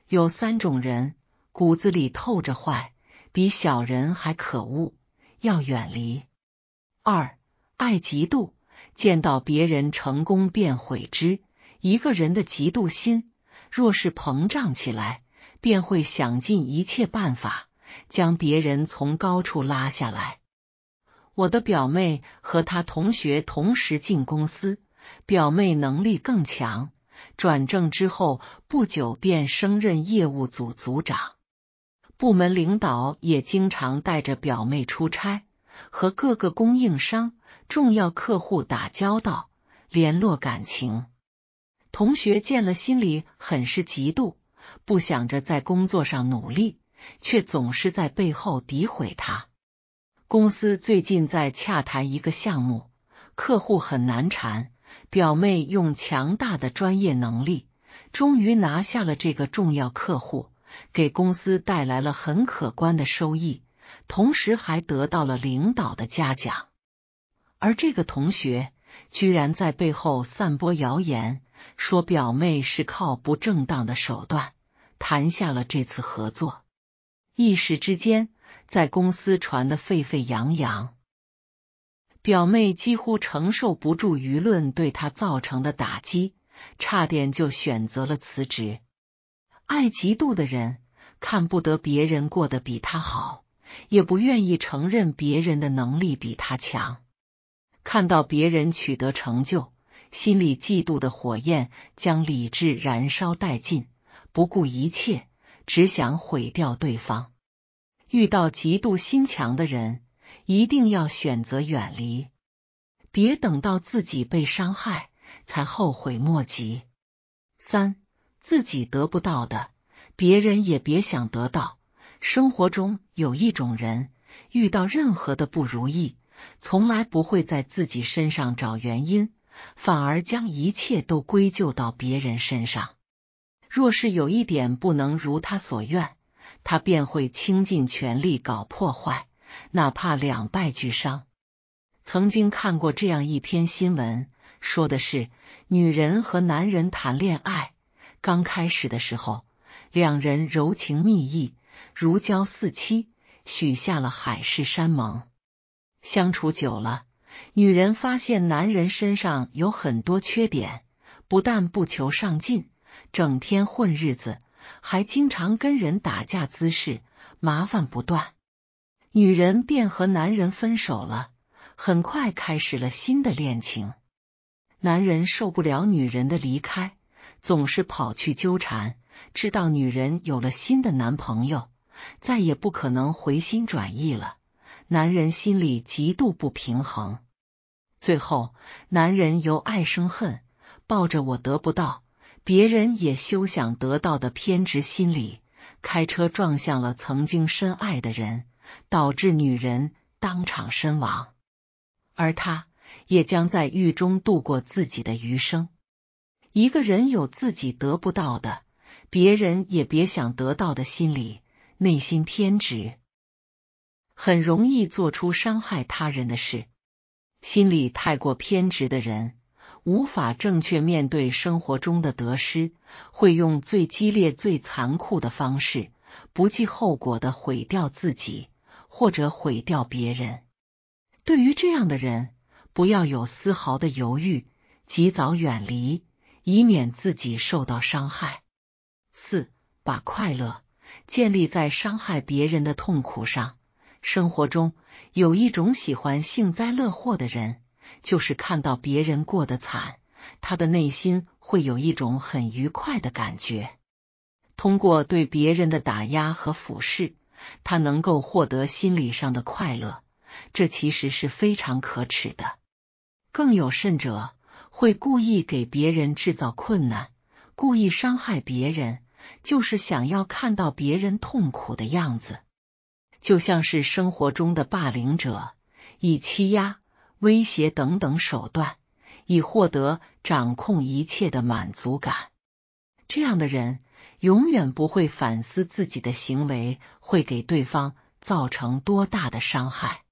有三种人，骨子里透着坏，比小人还可恶，要远离。二，爱嫉妒。见到别人成功便悔之，一个人的嫉妒心若是膨胀起来，便会想尽一切办法将别人从高处拉下来。我的表妹和她同学同时进公司，表妹能力更强，转正之后不久便升任业务组组长，部门领导也经常带着表妹出差。和各个供应商、重要客户打交道，联络感情。同学见了心里很是嫉妒，不想着在工作上努力，却总是在背后诋毁他。公司最近在洽谈一个项目，客户很难缠，表妹用强大的专业能力，终于拿下了这个重要客户，给公司带来了很可观的收益。同时还得到了领导的嘉奖，而这个同学居然在背后散播谣言，说表妹是靠不正当的手段谈下了这次合作，一时之间在公司传得沸沸扬扬。表妹几乎承受不住舆论对她造成的打击，差点就选择了辞职。爱嫉妒的人看不得别人过得比他好。也不愿意承认别人的能力比他强。看到别人取得成就，心里嫉妒的火焰将理智燃烧殆尽，不顾一切，只想毁掉对方。遇到嫉妒心强的人，一定要选择远离，别等到自己被伤害才后悔莫及。三，自己得不到的，别人也别想得到。生活中有一种人，遇到任何的不如意，从来不会在自己身上找原因，反而将一切都归咎到别人身上。若是有一点不能如他所愿，他便会倾尽全力搞破坏，哪怕两败俱伤。曾经看过这样一篇新闻，说的是女人和男人谈恋爱，刚开始的时候，两人柔情蜜意。如胶似漆，许下了海誓山盟。相处久了，女人发现男人身上有很多缺点，不但不求上进，整天混日子，还经常跟人打架滋事，麻烦不断。女人便和男人分手了，很快开始了新的恋情。男人受不了女人的离开，总是跑去纠缠。知道女人有了新的男朋友，再也不可能回心转意了。男人心里极度不平衡，最后男人由爱生恨，抱着“我得不到，别人也休想得到”的偏执心理，开车撞向了曾经深爱的人，导致女人当场身亡，而他也将在狱中度过自己的余生。一个人有自己得不到的。别人也别想得到的心理，内心偏执，很容易做出伤害他人的事。心理太过偏执的人，无法正确面对生活中的得失，会用最激烈、最残酷的方式，不计后果的毁掉自己，或者毁掉别人。对于这样的人，不要有丝毫的犹豫，及早远离，以免自己受到伤害。把快乐建立在伤害别人的痛苦上。生活中有一种喜欢幸灾乐祸的人，就是看到别人过得惨，他的内心会有一种很愉快的感觉。通过对别人的打压和俯视，他能够获得心理上的快乐，这其实是非常可耻的。更有甚者，会故意给别人制造困难，故意伤害别人。就是想要看到别人痛苦的样子，就像是生活中的霸凌者，以欺压、威胁等等手段，以获得掌控一切的满足感。这样的人永远不会反思自己的行为会给对方造成多大的伤害。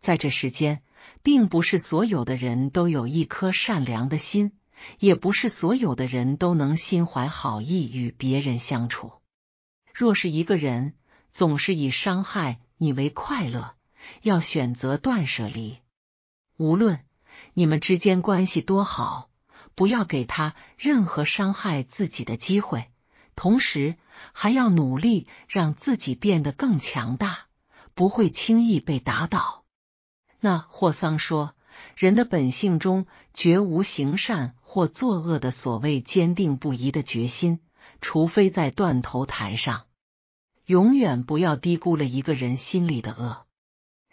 在这世间，并不是所有的人都有一颗善良的心。也不是所有的人都能心怀好意与别人相处。若是一个人总是以伤害你为快乐，要选择断舍离。无论你们之间关系多好，不要给他任何伤害自己的机会。同时，还要努力让自己变得更强大，不会轻易被打倒。那霍桑说。人的本性中绝无行善或作恶的所谓坚定不移的决心，除非在断头台上。永远不要低估了一个人心里的恶。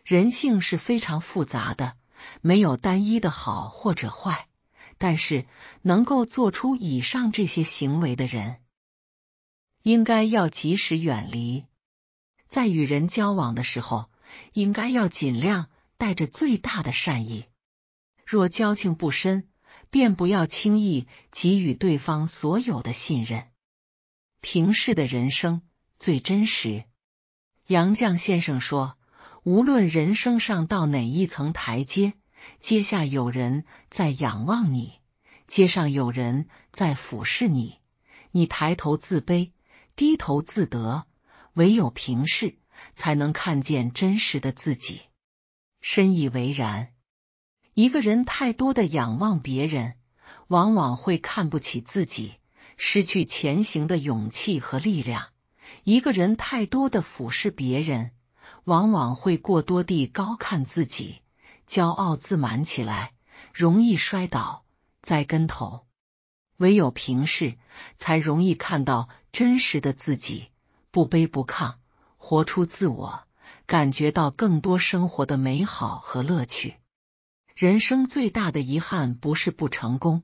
人性是非常复杂的，没有单一的好或者坏。但是能够做出以上这些行为的人，应该要及时远离。在与人交往的时候，应该要尽量带着最大的善意。若交情不深，便不要轻易给予对方所有的信任。平视的人生最真实。杨绛先生说：“无论人生上到哪一层台阶，阶下有人在仰望你，阶上有人在俯视你。你抬头自卑，低头自得，唯有平视，才能看见真实的自己。”深以为然。一个人太多的仰望别人，往往会看不起自己，失去前行的勇气和力量。一个人太多的俯视别人，往往会过多地高看自己，骄傲自满起来，容易摔倒栽跟头。唯有平视，才容易看到真实的自己，不卑不亢，活出自我，感觉到更多生活的美好和乐趣。人生最大的遗憾不是不成功，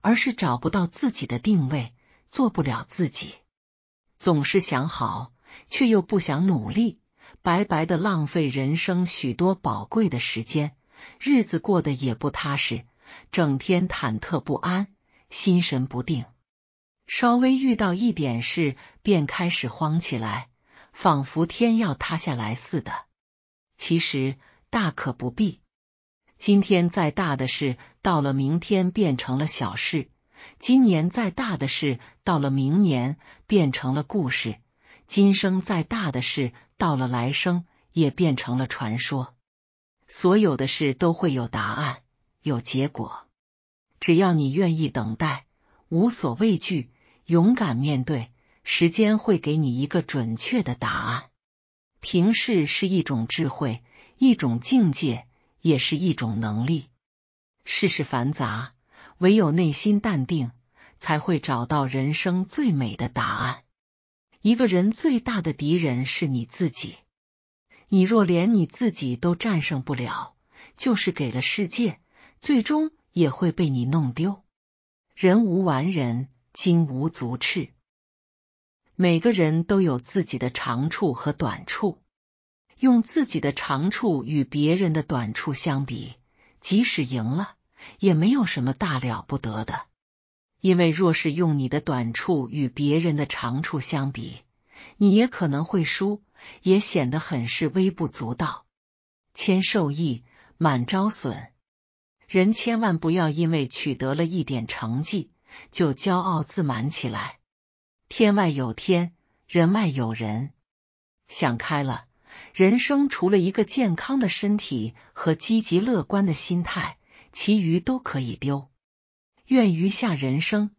而是找不到自己的定位，做不了自己。总是想好，却又不想努力，白白的浪费人生许多宝贵的时间，日子过得也不踏实，整天忐忑不安，心神不定。稍微遇到一点事，便开始慌起来，仿佛天要塌下来似的。其实大可不必。今天再大的事，到了明天变成了小事；今年再大的事，到了明年变成了故事；今生再大的事，到了来生也变成了传说。所有的事都会有答案，有结果。只要你愿意等待，无所畏惧，勇敢面对，时间会给你一个准确的答案。平视是一种智慧，一种境界。也是一种能力。世事繁杂，唯有内心淡定，才会找到人生最美的答案。一个人最大的敌人是你自己。你若连你自己都战胜不了，就是给了世界，最终也会被你弄丢。人无完人，金无足赤。每个人都有自己的长处和短处。用自己的长处与别人的短处相比，即使赢了，也没有什么大了不得的。因为若是用你的短处与别人的长处相比，你也可能会输，也显得很是微不足道。千受益，满招损。人千万不要因为取得了一点成绩就骄傲自满起来。天外有天，人外有人。想开了。人生除了一个健康的身体和积极乐观的心态，其余都可以丢。愿余下人生，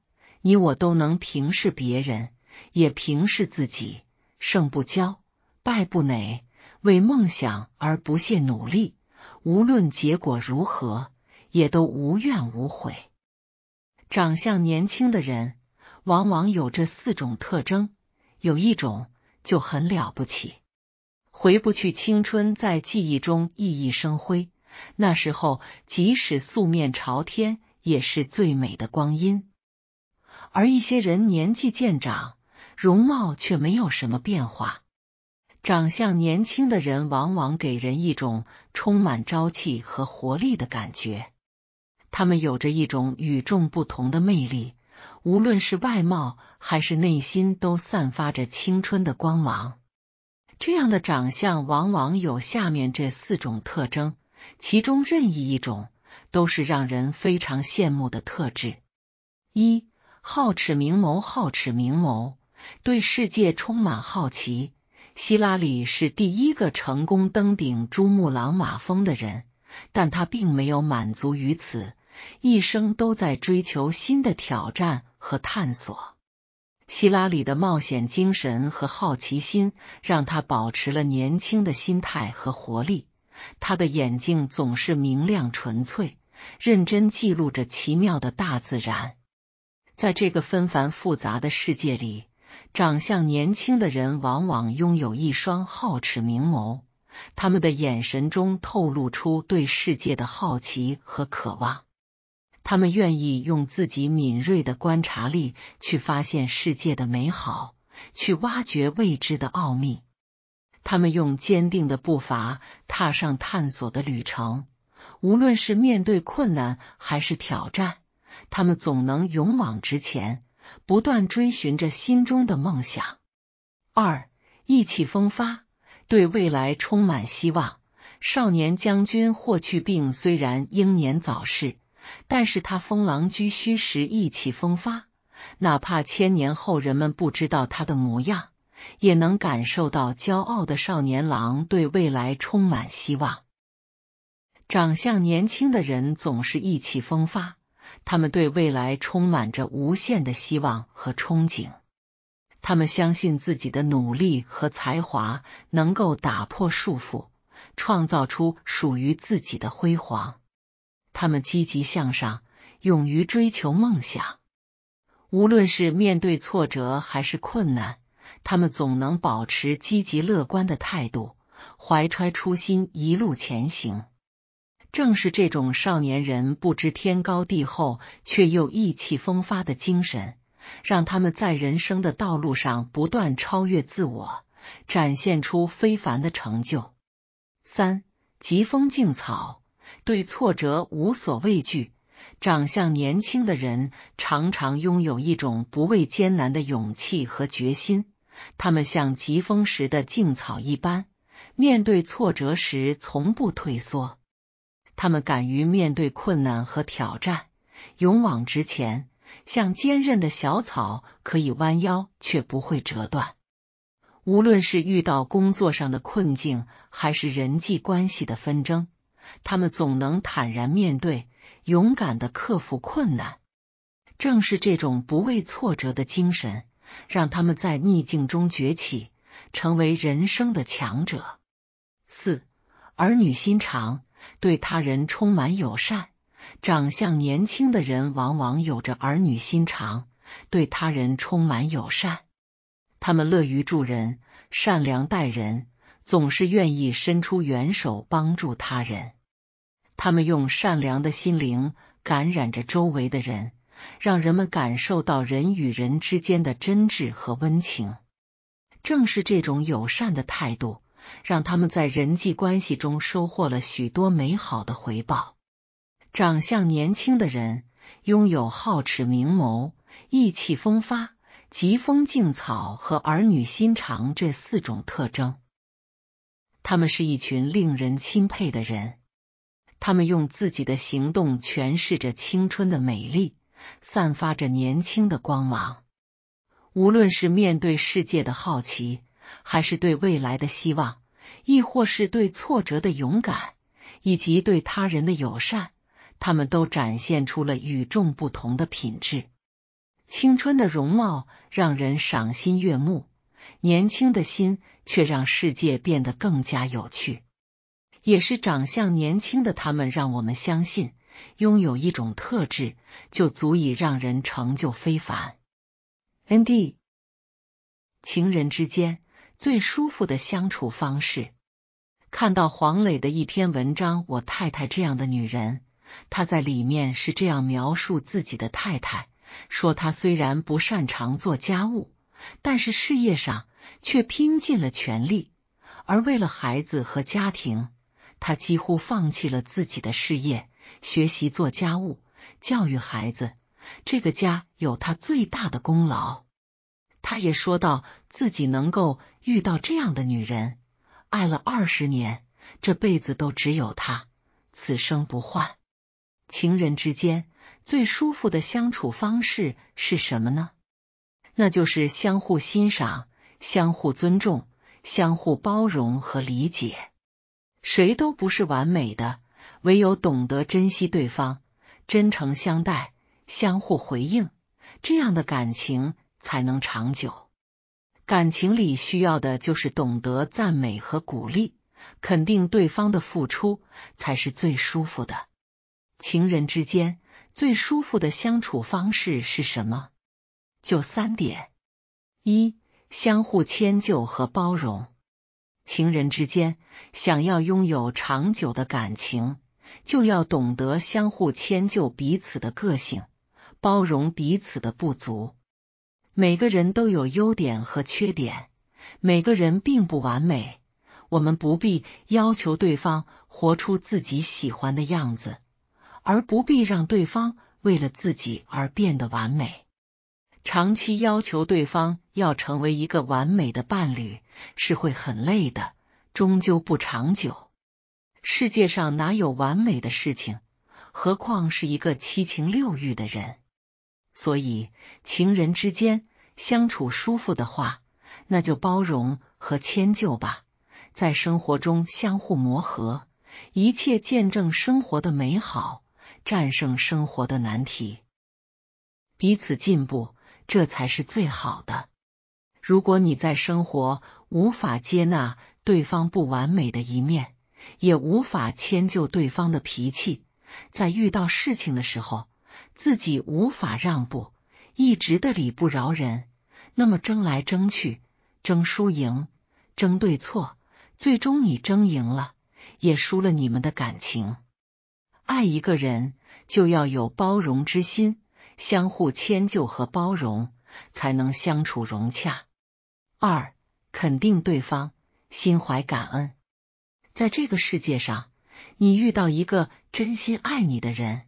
你我都能平视别人，也平视自己，胜不骄，败不馁，为梦想而不懈努力，无论结果如何，也都无怨无悔。长相年轻的人，往往有这四种特征，有一种就很了不起。回不去青春，在记忆中熠熠生辉。那时候，即使素面朝天，也是最美的光阴。而一些人年纪渐长，容貌却没有什么变化。长相年轻的人，往往给人一种充满朝气和活力的感觉。他们有着一种与众不同的魅力，无论是外貌还是内心，都散发着青春的光芒。这样的长相往往有下面这四种特征，其中任意一种都是让人非常羡慕的特质。一、好齿明眸，好齿明眸，对世界充满好奇。希拉里是第一个成功登顶珠穆朗玛峰的人，但他并没有满足于此，一生都在追求新的挑战和探索。希拉里的冒险精神和好奇心，让他保持了年轻的心态和活力。他的眼睛总是明亮、纯粹，认真记录着奇妙的大自然。在这个纷繁复杂的世界里，长相年轻的人往往拥有一双皓齿明眸，他们的眼神中透露出对世界的好奇和渴望。他们愿意用自己敏锐的观察力去发现世界的美好，去挖掘未知的奥秘。他们用坚定的步伐踏上探索的旅程，无论是面对困难还是挑战，他们总能勇往直前，不断追寻着心中的梦想。二意气风发，对未来充满希望。少年将军霍去病虽然英年早逝。但是他封狼居胥时意气风发，哪怕千年后人们不知道他的模样，也能感受到骄傲的少年郎对未来充满希望。长相年轻的人总是意气风发，他们对未来充满着无限的希望和憧憬，他们相信自己的努力和才华能够打破束缚，创造出属于自己的辉煌。他们积极向上，勇于追求梦想。无论是面对挫折还是困难，他们总能保持积极乐观的态度，怀揣初心一路前行。正是这种少年人不知天高地厚却又意气风发的精神，让他们在人生的道路上不断超越自我，展现出非凡的成就。三疾风劲草。对挫折无所畏惧。长相年轻的人常常拥有一种不畏艰难的勇气和决心。他们像疾风时的劲草一般，面对挫折时从不退缩。他们敢于面对困难和挑战，勇往直前，像坚韧的小草，可以弯腰却不会折断。无论是遇到工作上的困境，还是人际关系的纷争。他们总能坦然面对，勇敢的克服困难。正是这种不畏挫折的精神，让他们在逆境中崛起，成为人生的强者。四，儿女心肠，对他人充满友善。长相年轻的人往往有着儿女心肠，对他人充满友善。他们乐于助人，善良待人，总是愿意伸出援手帮助他人。他们用善良的心灵感染着周围的人，让人们感受到人与人之间的真挚和温情。正是这种友善的态度，让他们在人际关系中收获了许多美好的回报。长相年轻的人，拥有皓齿明眸、意气风发、疾风劲草和儿女心肠这四种特征，他们是一群令人钦佩的人。他们用自己的行动诠释着青春的美丽，散发着年轻的光芒。无论是面对世界的好奇，还是对未来的希望，亦或是对挫折的勇敢，以及对他人的友善，他们都展现出了与众不同的品质。青春的容貌让人赏心悦目，年轻的心却让世界变得更加有趣。也是长相年轻的他们，让我们相信，拥有一种特质就足以让人成就非凡。N D，情人之间最舒服的相处方式。看到黄磊的一篇文章，我太太这样的女人，她在里面是这样描述自己的太太：说她虽然不擅长做家务，但是事业上却拼尽了全力，而为了孩子和家庭。他几乎放弃了自己的事业，学习做家务、教育孩子，这个家有他最大的功劳。他也说到自己能够遇到这样的女人，爱了二十年，这辈子都只有她，此生不换。情人之间最舒服的相处方式是什么呢？那就是相互欣赏、相互尊重、相互包容和理解。谁都不是完美的，唯有懂得珍惜对方，真诚相待，相互回应，这样的感情才能长久。感情里需要的就是懂得赞美和鼓励，肯定对方的付出，才是最舒服的。情人之间最舒服的相处方式是什么？就三点：一、相互迁就和包容。情人之间，想要拥有长久的感情，就要懂得相互迁就彼此的个性，包容彼此的不足。每个人都有优点和缺点，每个人并不完美。我们不必要求对方活出自己喜欢的样子，而不必让对方为了自己而变得完美。长期要求对方要成为一个完美的伴侣是会很累的，终究不长久。世界上哪有完美的事情？何况是一个七情六欲的人。所以，情人之间相处舒服的话，那就包容和迁就吧，在生活中相互磨合，一切见证生活的美好，战胜生活的难题，彼此进步。这才是最好的。如果你在生活无法接纳对方不完美的一面，也无法迁就对方的脾气，在遇到事情的时候，自己无法让步，一直的理不饶人，那么争来争去，争输赢，争对错，最终你争赢了，也输了你们的感情。爱一个人，就要有包容之心。相互迁就和包容，才能相处融洽。二，肯定对方，心怀感恩。在这个世界上，你遇到一个真心爱你的人，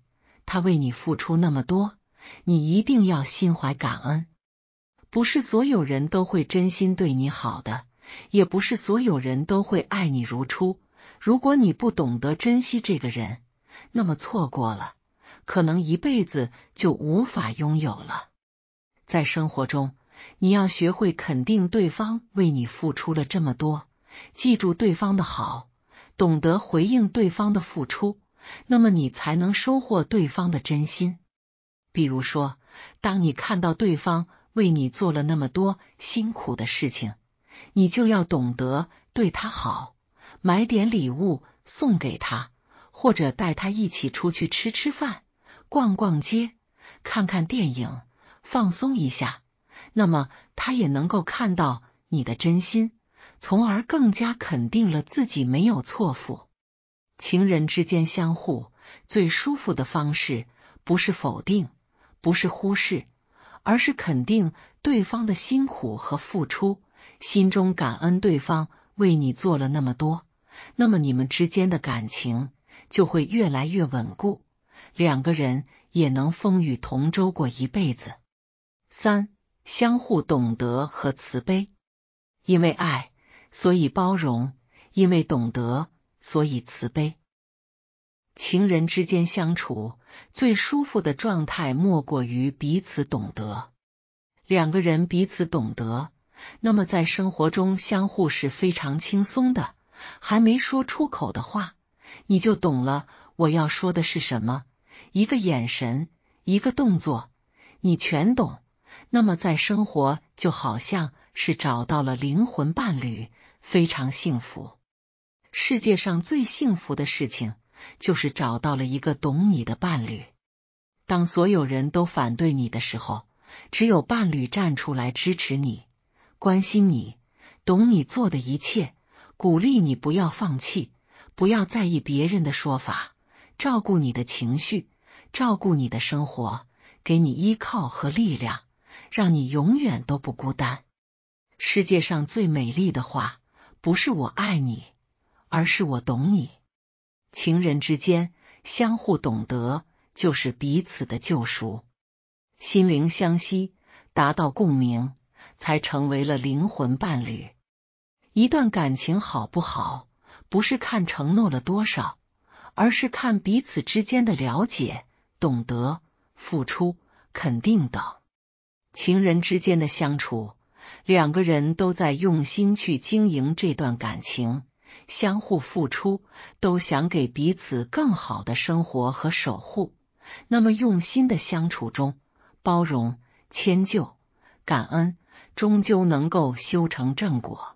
他为你付出那么多，你一定要心怀感恩。不是所有人都会真心对你好的，也不是所有人都会爱你如初。如果你不懂得珍惜这个人，那么错过了。可能一辈子就无法拥有了。在生活中，你要学会肯定对方为你付出了这么多，记住对方的好，懂得回应对方的付出，那么你才能收获对方的真心。比如说，当你看到对方为你做了那么多辛苦的事情，你就要懂得对他好，买点礼物送给他，或者带他一起出去吃吃饭。逛逛街，看看电影，放松一下，那么他也能够看到你的真心，从而更加肯定了自己没有错付。情人之间相互最舒服的方式，不是否定，不是忽视，而是肯定对方的辛苦和付出，心中感恩对方为你做了那么多，那么你们之间的感情就会越来越稳固。两个人也能风雨同舟过一辈子。三、相互懂得和慈悲，因为爱，所以包容；因为懂得，所以慈悲。情人之间相处最舒服的状态，莫过于彼此懂得。两个人彼此懂得，那么在生活中相互是非常轻松的。还没说出口的话，你就懂了我要说的是什么。一个眼神，一个动作，你全懂。那么在生活就好像是找到了灵魂伴侣，非常幸福。世界上最幸福的事情就是找到了一个懂你的伴侣。当所有人都反对你的时候，只有伴侣站出来支持你、关心你、懂你做的一切，鼓励你不要放弃，不要在意别人的说法，照顾你的情绪。照顾你的生活，给你依靠和力量，让你永远都不孤单。世界上最美丽的话，不是我爱你，而是我懂你。情人之间相互懂得，就是彼此的救赎。心灵相吸，达到共鸣，才成为了灵魂伴侣。一段感情好不好，不是看承诺了多少，而是看彼此之间的了解。懂得付出、肯定等，情人之间的相处，两个人都在用心去经营这段感情，相互付出，都想给彼此更好的生活和守护。那么用心的相处中，包容、迁就、感恩，终究能够修成正果。